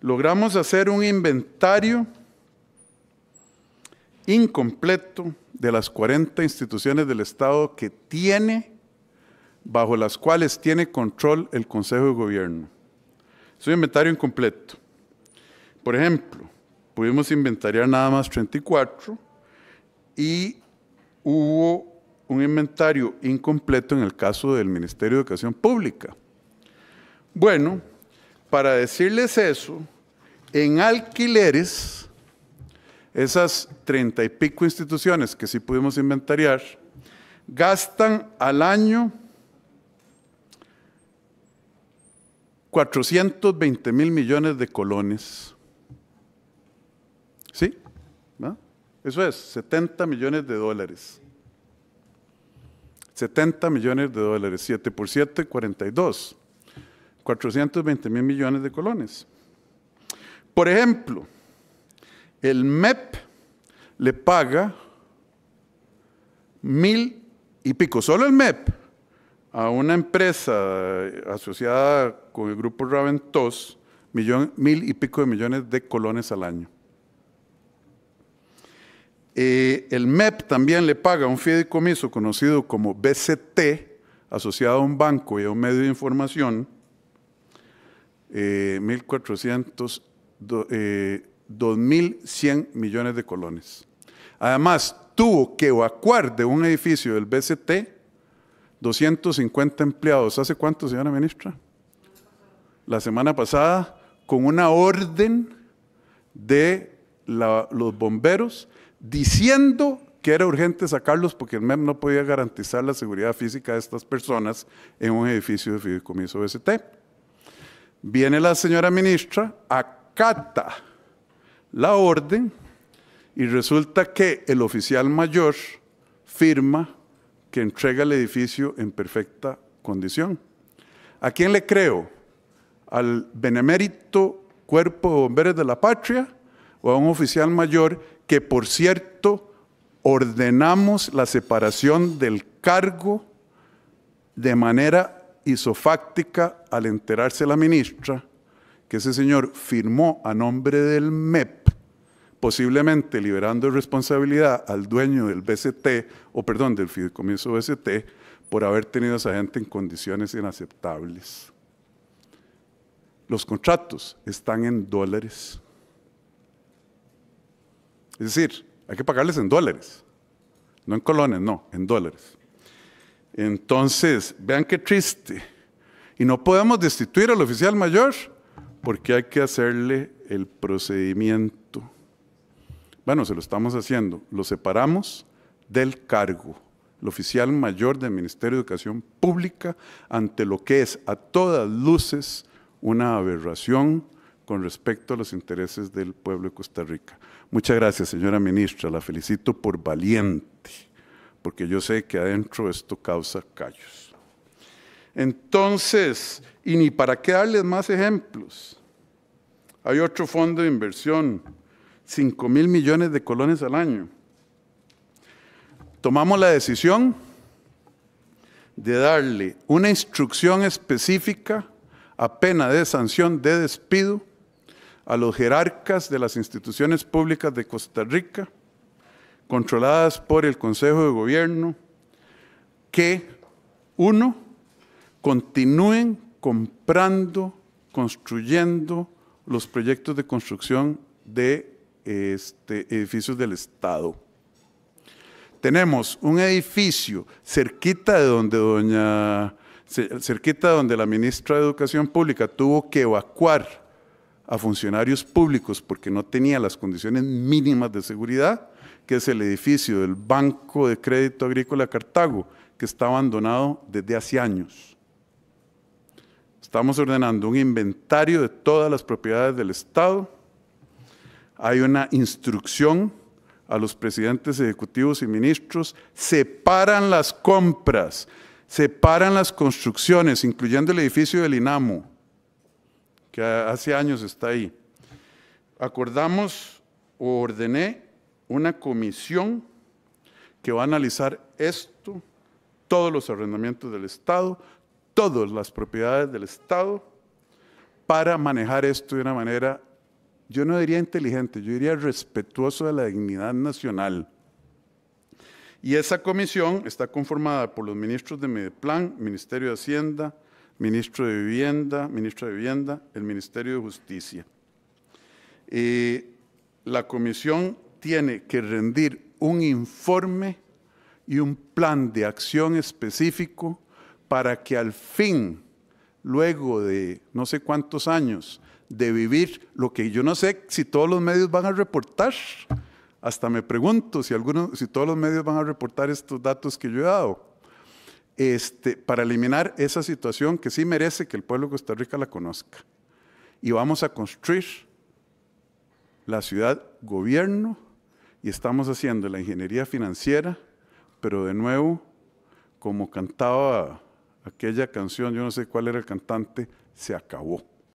logramos hacer un inventario incompleto de las 40 instituciones del Estado que tiene, bajo las cuales tiene control el Consejo de Gobierno. Es un inventario incompleto. Por ejemplo, pudimos inventariar nada más 34 y hubo un inventario incompleto en el caso del Ministerio de Educación Pública. Bueno, para decirles eso, en alquileres, esas treinta y pico instituciones que sí pudimos inventariar, gastan al año 420 mil millones de colones. ¿Sí? Eso es, 70 millones de dólares. 70 millones de dólares, 7 por 7, 42. 420 mil millones de colones. Por ejemplo, el MEP le paga mil y pico, solo el MEP, a una empresa eh, asociada con el grupo Raventos, millón, mil y pico de millones de colones al año. Eh, el MEP también le paga un fideicomiso conocido como BCT, asociado a un banco y a un medio de información, 1.400, eh, 2.100 eh, millones de colones. Además, tuvo que evacuar de un edificio del BCT 250 empleados. ¿Hace cuánto, señora ministra? La semana pasada, con una orden de los bomberos diciendo que era urgente sacarlos porque el MEP no podía garantizar la seguridad física de estas personas en un edificio de fideicomiso BCT. Viene la señora ministra, acata la orden y resulta que el oficial mayor firma que entrega el edificio en perfecta condición. ¿A quién le creo? ¿Al benemérito cuerpo de bomberos de la patria o a un oficial mayor que, por cierto, ordenamos la separación del cargo de manera isofáctica al enterarse la ministra que ese señor firmó a nombre del MEP, posiblemente liberando responsabilidad al dueño del BCT, o perdón, del fideicomiso BCT, por haber tenido a esa gente en condiciones inaceptables. Los contratos están en dólares. Es decir, hay que pagarles en dólares. No en colones, no, en dólares. Entonces, vean qué triste. Y no podemos destituir al oficial mayor porque hay que hacerle el procedimiento. Bueno, se lo estamos haciendo. Lo separamos del cargo. El oficial mayor del Ministerio de Educación Pública ante lo que es a todas luces una aberración con respecto a los intereses del pueblo de Costa Rica. Muchas gracias, señora ministra. La felicito por valiente porque yo sé que adentro esto causa callos. Entonces, y ni para qué darles más ejemplos, hay otro fondo de inversión, 5 mil millones de colones al año. Tomamos la decisión de darle una instrucción específica a pena de sanción de despido a los jerarcas de las instituciones públicas de Costa Rica controladas por el Consejo de Gobierno, que, uno, continúen comprando, construyendo los proyectos de construcción de este, edificios del Estado. Tenemos un edificio cerquita de donde doña, cerquita de donde la ministra de Educación Pública tuvo que evacuar a funcionarios públicos porque no tenía las condiciones mínimas de seguridad que es el edificio del Banco de Crédito Agrícola Cartago, que está abandonado desde hace años. Estamos ordenando un inventario de todas las propiedades del Estado. Hay una instrucción a los presidentes ejecutivos y ministros, separan las compras, separan las construcciones, incluyendo el edificio del INAMO, que hace años está ahí. Acordamos o ordené una comisión que va a analizar esto, todos los arrendamientos del Estado, todas las propiedades del Estado, para manejar esto de una manera, yo no diría inteligente, yo diría respetuoso de la dignidad nacional. Y esa comisión está conformada por los ministros de Plan, Ministerio de Hacienda, Ministro de Vivienda, Ministro de Vivienda, el Ministerio de Justicia. Eh, la comisión tiene que rendir un informe y un plan de acción específico para que al fin, luego de no sé cuántos años de vivir lo que yo no sé si todos los medios van a reportar, hasta me pregunto si, algunos, si todos los medios van a reportar estos datos que yo he dado, este, para eliminar esa situación que sí merece que el pueblo de Costa Rica la conozca. Y vamos a construir la ciudad gobierno y estamos haciendo la ingeniería financiera, pero de nuevo, como cantaba aquella canción, yo no sé cuál era el cantante, se acabó.